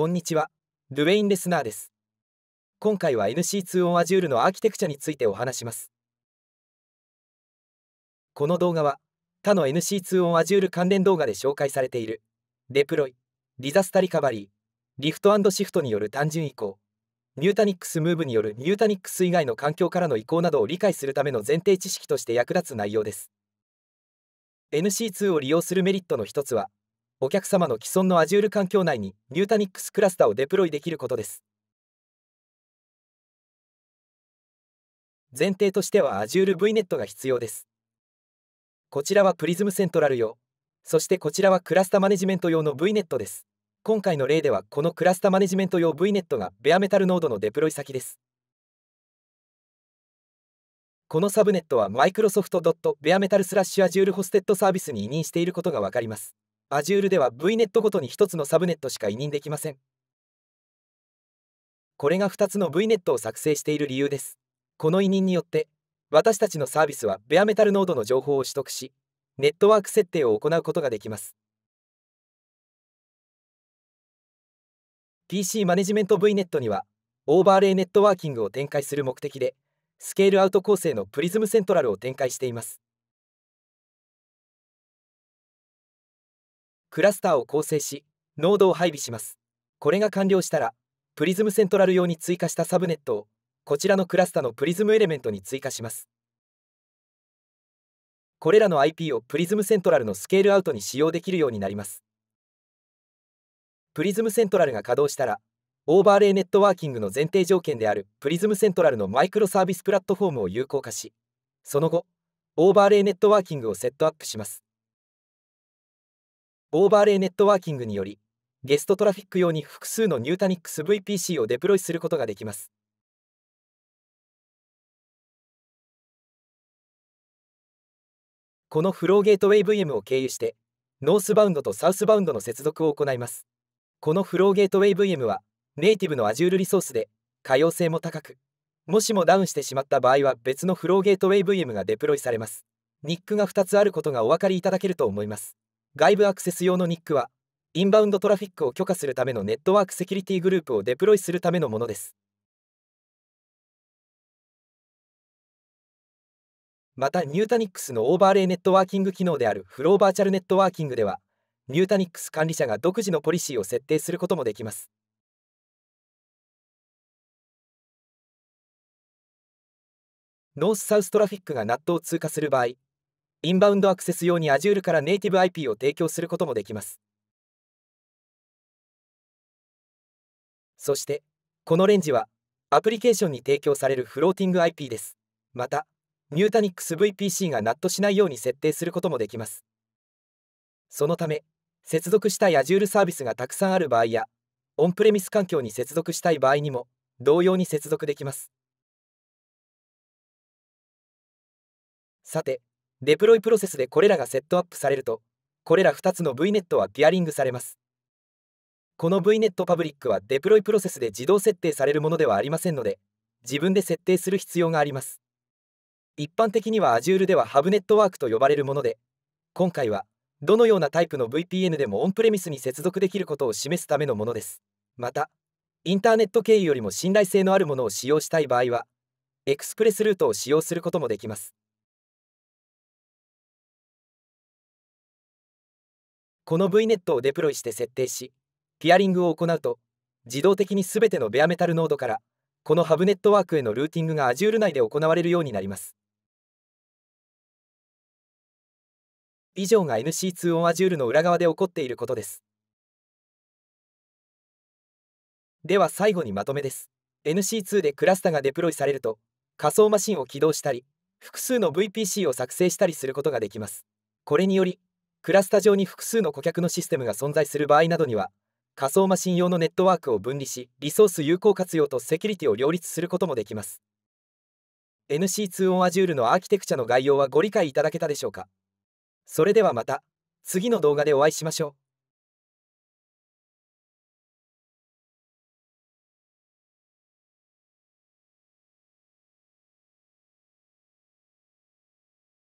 こんにちは。ドゥウェイン・レスナーです。今回は NC2 on Azure のアーキテクチャについてお話します。この動画は、他の NC2 on Azure 関連動画で紹介されている、デプロイ、ディザスタリカバリー、リフトシフトによる単純移行、ニュータニックスムーブによるニュータニックス以外の環境からの移行などを理解するための前提知識として役立つ内容です。NC2 を利用するメリットの一つは、お客様の既存の Azure 環境内に Nutanix クラスタをデプロイできることです。前提としては Azure VNet が必要です。こちらは Prism セントラル用、そしてこちらはクラスタマネジメント用の VNet です。今回の例ではこのクラスタマネジメント用 VNet がベアメタルノードのデプロイ先です。このサブネットは Microsoft.BearMetal/Azure ホステッドサービスに委任していることがわかります。Azure では v ネットごとに1つのサブネットしか委任できません。これが2つの v ネットを作成している理由です。この委任によって、私たちのサービスはベアメタルノードの情報を取得し、ネットワーク設定を行うことができます。PC マネジメント v ネットには、オーバーレイネットワーキングを展開する目的で、スケールアウト構成のプリズムセントラルを展開しています。クラスターを構成しノードを配備しますこれが完了したらプリズムセントラル用に追加したサブネットをこちらのクラスタのプリズムエレメントに追加しますこれらの IP をプリズムセントラルのスケールアウトに使用できるようになりますプリズムセントラルが稼働したらオーバーレイネットワーキングの前提条件であるプリズムセントラルのマイクロサービスプラットフォームを有効化しその後オーバーレイネットワーキングをセットアップしますオーバーレイネットワーキングにより、ゲストトラフィック用に複数のニュータニックス VPC をデプロイすることができます。このフローゲートウェイ VM を経由して、ノースバウンドとサウスバウンドの接続を行います。このフローゲートウェイ VM は、ネイティブの Azure リソースで、可用性も高く、もしもダウンしてしまった場合は別のフローゲートウェイ VM がデプロイされます。ニックが2つあることがお分かりいただけると思います。外部アクセス用の NIC は、インバウンドトラフィックを許可するためのネットワークセキュリティグループをデプロイするためのものです。また、ニュータニックスのオーバーレイネットワーキング機能であるフローバーチャルネットワーキングでは、ニュータニックス管理者が独自のポリシーを設定することもできます。ノースサウストラフィックが NAT を通過する場合、インバウンドアクセス用に Azure からネイティブ IP を提供することもできます。そして、このレンジは、アプリケーションに提供されるフローティング IP です。また、Nutanix VPC がナットしないように設定することもできます。そのため、接続したい Azure サービスがたくさんある場合や、オンプレミス環境に接続したい場合にも、同様に接続できます。さて、デプロイプロセスでこれらがセットアップされると、これら2つの VNet はピアリングされます。この VNet パブリックはデプロイプロセスで自動設定されるものではありませんので、自分で設定する必要があります。一般的には Azure ではハブネットワークと呼ばれるもので、今回はどのようなタイプの VPN でもオンプレミスに接続できることを示すためのものです。また、インターネット経由よりも信頼性のあるものを使用したい場合は、エクスプレスルートを使用することもできます。この VNet をデプロイして設定し、ピアリングを行うと、自動的にすべてのベアメタルノードから、このハブネットワークへのルーティングが Azure 内で行われるようになります。以上が NC2 on Azure の裏側で起こっていることです。では最後にまとめです。NC2 でクラスタがデプロイされると、仮想マシンを起動したり、複数の VPC を作成したりすることができます。これにより、クラスタ上に複数の顧客のシステムが存在する場合などには仮想マシン用のネットワークを分離しリソース有効活用とセキュリティを両立することもできます NC2 on Azure のアーキテクチャの概要はご理解いただけたでしょうかそれではまた次の動画でお会いしましょう